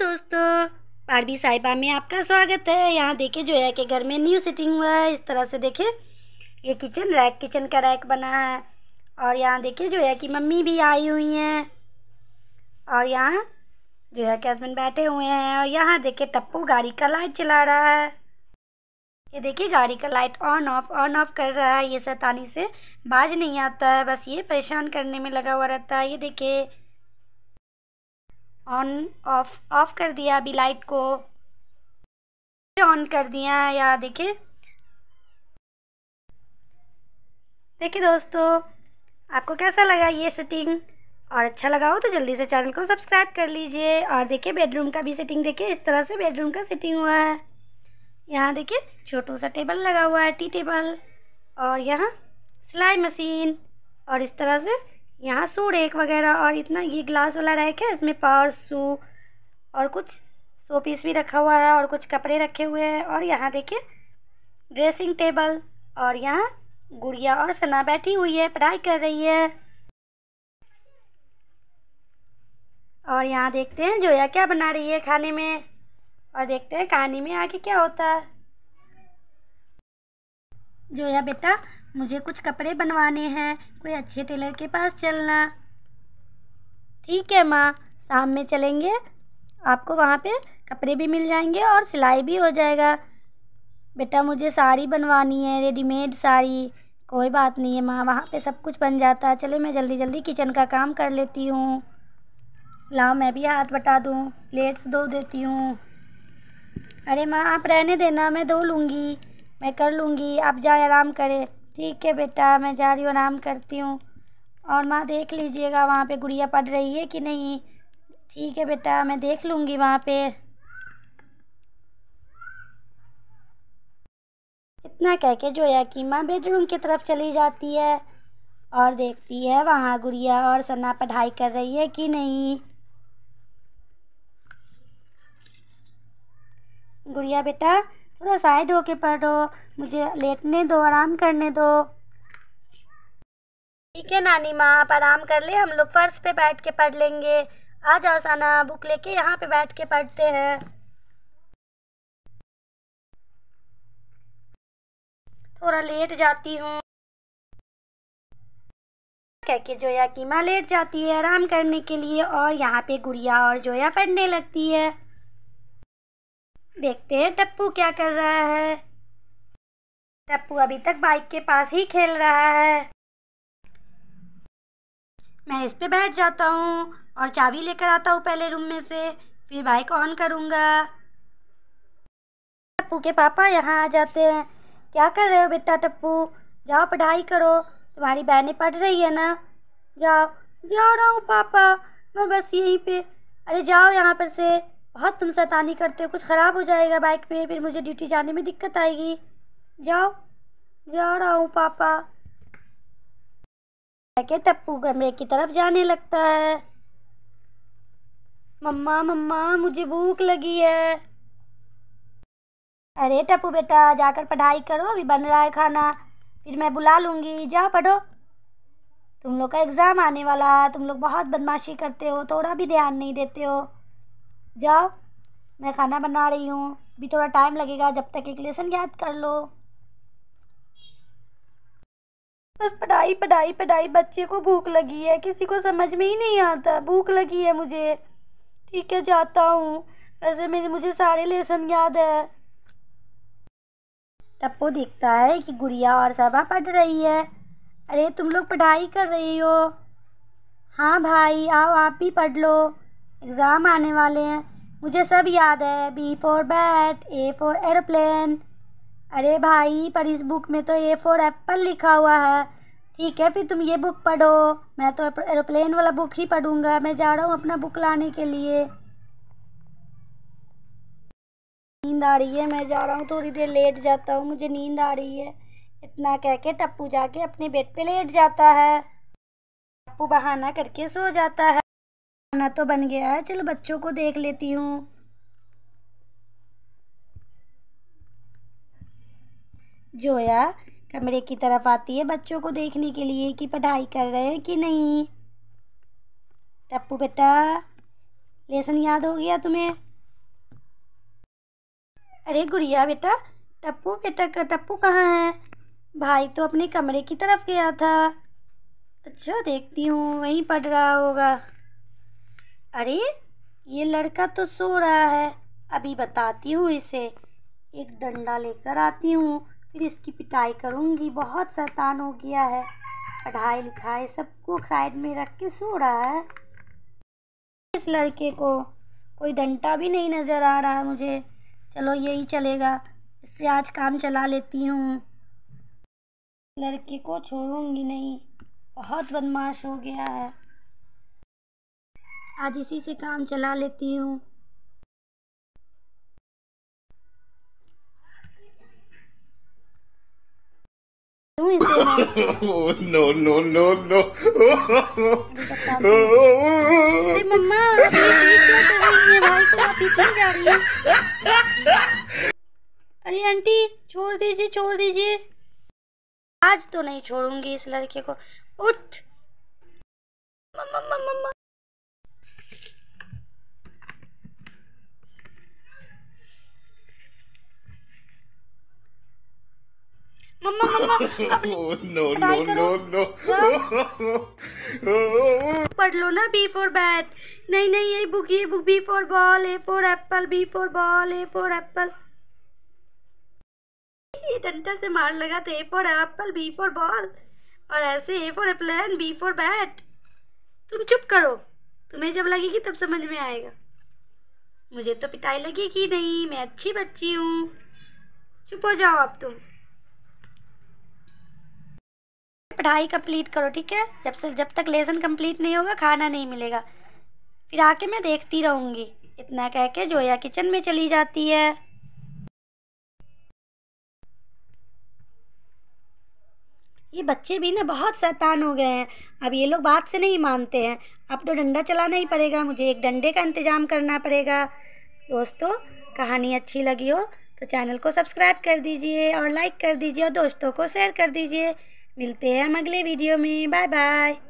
दोस्तों पारवी साहिबा में आपका स्वागत है यहाँ देखिए जो है कि घर में न्यू सेटिंग हुआ है इस तरह से देखिए ये किचन रैक किचन का रैक बना है और यहाँ देखिए जो है कि मम्मी भी आई हुई हैं और यहाँ जो है कि हस्बैंड बैठे हुए हैं और यहाँ देखिए टप्पू गाड़ी का लाइट चला रहा है ये देखिए गाड़ी का light on off on off कर रहा है ये सैतानी से बाज नहीं आता है बस ये परेशान करने में लगा हुआ रहता है ये देखिए ऑन ऑफ ऑफ कर दिया अभी लाइट को फिर ऑन कर दिया या देखिए देखिए दोस्तों आपको कैसा लगा ये सेटिंग और अच्छा लगा हो तो जल्दी से चैनल को सब्सक्राइब कर लीजिए और देखिए बेडरूम का भी सेटिंग देखिए इस तरह से बेडरूम का सेटिंग हुआ है यहाँ देखिए छोटू सा टेबल लगा हुआ है टी टेबल और यहाँ सिलाई मशीन और इस तरह से यहाँ सू रेक वगैरह और इतना ये ग्लास वाला रैक है इसमें पर्स सू और कुछ सो पीस भी रखा हुआ है और कुछ कपड़े रखे हुए हैं और यहाँ देखिए ड्रेसिंग टेबल और यहाँ गुड़िया और सना बैठी हुई है पढ़ाई कर रही है और यहाँ देखते हैं जोया क्या बना रही है खाने में और देखते हैं कहानी में आगे क्या होता है जोया बेटा मुझे कुछ कपड़े बनवाने हैं कोई अच्छे टेलर के पास चलना ठीक है माँ शाम में चलेंगे आपको वहाँ पे कपड़े भी मिल जाएंगे और सिलाई भी हो जाएगा बेटा मुझे साड़ी बनवानी है रेडीमेड साड़ी कोई बात नहीं है माँ वहाँ पे सब कुछ बन जाता है चले मैं जल्दी जल्दी किचन का काम कर लेती हूँ लाओ मैं भी हाथ बटा दूँ प्लेट्स धो देती हूँ अरे माँ आप रहने देना मैं धो लूँगी मैं कर लूँगी आप जाए आराम करें ठीक है बेटा मैं जा रही हूँ आराम करती हूँ और माँ देख लीजिएगा वहाँ पे गुड़िया पढ़ रही है कि नहीं ठीक है बेटा मैं देख लूँगी वहाँ पे इतना कह के जोया कि माँ बेडरूम की तरफ चली जाती है और देखती है वहाँ गुड़िया और सन्ना पढ़ाई कर रही है कि नहीं गुड़िया बेटा थोड़ा साइड होके पढ़ो मुझे लेटने दो आराम करने दो ठीक है नानी माँ आप आराम कर ले हम लोग फर्श पे बैठ के पढ़ लेंगे आ जाओ साना बुक लेके यहाँ पे बैठ के पढ़ते हैं थोड़ा लेट जाती हूँ कह के जोया की माँ लेट जाती है आराम करने के लिए और यहाँ पे गुड़िया और जोया पढ़ने लगती है देखते हैं टप्पू क्या कर रहा है टप्पू अभी तक बाइक के पास ही खेल रहा है मैं इस पे बैठ जाता हूँ और चाबी लेकर आता हूँ पहले रूम में से फिर बाइक ऑन करूँगा टप्पू के पापा यहाँ आ जाते हैं क्या कर रहे हो बेटा टप्पू जाओ पढ़ाई करो तुम्हारी बहनें पढ़ रही है ना जाओ जा रहा हूँ पापा मैं बस यहीं पे अरे जाओ यहाँ पर से बहुत तुम शैतानी करते हो कुछ ख़राब हो जाएगा बाइक में फिर मुझे ड्यूटी जाने में दिक्कत आएगी जाओ जा रहा हूँ पापा के टप्पू कमरे की तरफ जाने लगता है मम्मा मम्मा मुझे भूख लगी है अरे टप्पू बेटा जाकर पढ़ाई करो अभी बन रहा है खाना फिर मैं बुला लूँगी जाओ पढ़ो तुम लोग का एग्ज़ाम आने वाला है तुम लोग बहुत बदमाशी करते हो थोड़ा भी ध्यान नहीं देते हो जाओ मैं खाना बना रही हूँ अभी थोड़ा टाइम लगेगा जब तक एक लेसन याद कर लो बस पढ़ाई पढ़ाई पढ़ाई बच्चे को भूख लगी है किसी को समझ में ही नहीं आता भूख लगी है मुझे ठीक है जाता हूँ वैसे मेरे मुझे सारे लेसन याद है टप्पो देखता है कि गुड़िया और साहबा पढ़ रही है अरे तुम लोग पढ़ाई कर रही हो हाँ भाई आओ आप भी पढ़ लो एग्ज़ाम आने वाले हैं मुझे सब याद है B for bat A for aeroplane अरे भाई पर इस बुक में तो ए फॉर एप्पल लिखा हुआ है ठीक है फिर तुम ये बुक पढ़ो मैं तो एरोप्लेन वाला बुक ही पढ़ूंगा मैं जा रहा हूँ अपना बुक लाने के लिए नींद आ रही है मैं जा रहा हूँ थोड़ी देर लेट जाता हूँ मुझे नींद आ रही है इतना कह के टप्पू जाके अपने बेड पे लेट जाता है टप्पू बहाना करके सो जाता है खाना तो बन गया है चलो बच्चों को देख लेती हूँ जोया कमरे की तरफ आती है बच्चों को देखने के लिए कि पढ़ाई कर रहे हैं कि नहीं टप्पू बेटा लेसन याद हो गया तुम्हें अरे गुड़िया बेटा टप्पू बेटा का टप्पू कहाँ है भाई तो अपने कमरे की तरफ गया था अच्छा देखती हूँ वहीं पढ़ रहा होगा अरे ये लड़का तो सो रहा है अभी बताती हूँ इसे एक डंडा लेकर आती हूँ फिर इसकी पिटाई करूँगी बहुत शैतान हो गया है पढ़ाई लिखाई सबको साइड में रख के सो रहा है इस लड़के को कोई डंडा भी नहीं नज़र आ रहा है मुझे चलो यही चलेगा इससे आज काम चला लेती हूँ लड़के को छोड़ूंगी नहीं बहुत बदमाश हो गया है आज इसी से काम चला लेती हूँ नो नो नो नो अरे आंटी छोड़ दीजिए छोड़ दीजिए आज तो नहीं छोड़ूंगी इस लड़के को उठ मम्मा मम्मा Oh, हाँ? पढ़ लो ना बी फॉर बैट नहीं नहीं ये बुक ये book B for ball A for apple B for ball A for apple डंडा से मार लगा था A for apple B for ball और ऐसे A for and B for bat तुम चुप करो तुम्हें जब लगेगी तब समझ में आएगा मुझे तो पिटाई लगेगी नहीं मैं अच्छी बच्ची हूँ चुप हो जाओ आप तुम पढ़ाई कंप्लीट करो ठीक है जब से जब तक लेसन कंप्लीट नहीं होगा खाना नहीं मिलेगा फिर आके मैं देखती रहूँगी इतना कह के जोया किचन में चली जाती है ये बच्चे भी ना बहुत शैतान हो गए हैं अब ये लोग बात से नहीं मानते हैं अब तो डंडा चलाना ही पड़ेगा मुझे एक डंडे का इंतज़ाम करना पड़ेगा दोस्तों कहानी अच्छी लगी हो तो चैनल को सब्सक्राइब कर दीजिए और लाइक कर दीजिए और दोस्तों को शेयर कर दीजिए मिलते हैं हम अगले वीडियो में बाय बाय